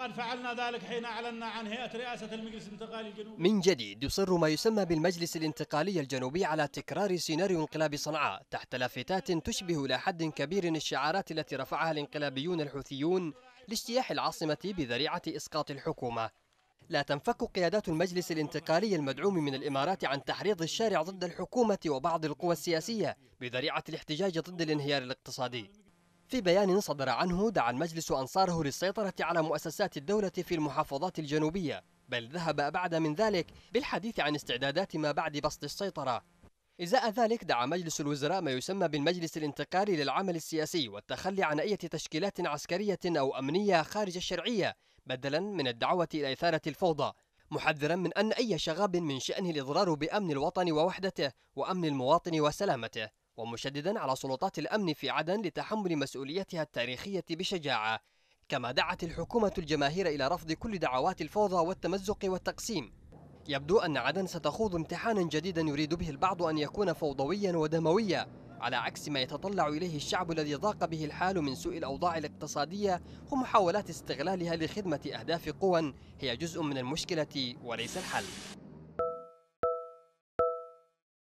وقد فعلنا ذلك حين أعلنا عن هيئة رئاسة المجلس الانتقالي الجنوبي من جديد يصر ما يسمى بالمجلس الانتقالي الجنوبي على تكرار سيناريو انقلاب صنعاء تحت لافتات تشبه إلى حد كبير الشعارات التي رفعها الانقلابيون الحوثيون لاجتياح العاصمة بذريعة إسقاط الحكومة لا تنفك قيادات المجلس الانتقالي المدعوم من الإمارات عن تحريض الشارع ضد الحكومة وبعض القوى السياسية بذريعة الاحتجاج ضد الانهيار الاقتصادي في بيان صدر عنه دعا المجلس أنصاره للسيطرة على مؤسسات الدولة في المحافظات الجنوبية بل ذهب أبعد من ذلك بالحديث عن استعدادات ما بعد بسط السيطرة إزاء ذلك دعا مجلس الوزراء ما يسمى بالمجلس الانتقالي للعمل السياسي والتخلي عن أي تشكيلات عسكرية أو أمنية خارج الشرعية بدلا من الدعوة إلى إثارة الفوضى محذرا من أن أي شغاب من شأنه الإضرار بأمن الوطن ووحدته وأمن المواطن وسلامته ومشددا على سلطات الأمن في عدن لتحمل مسؤوليتها التاريخية بشجاعة كما دعت الحكومة الجماهير إلى رفض كل دعوات الفوضى والتمزق والتقسيم يبدو أن عدن ستخوض امتحانا جديدا يريد به البعض أن يكون فوضويا ودمويا على عكس ما يتطلع إليه الشعب الذي ضاق به الحال من سوء الأوضاع الاقتصادية ومحاولات استغلالها لخدمة أهداف قوى هي جزء من المشكلة وليس الحل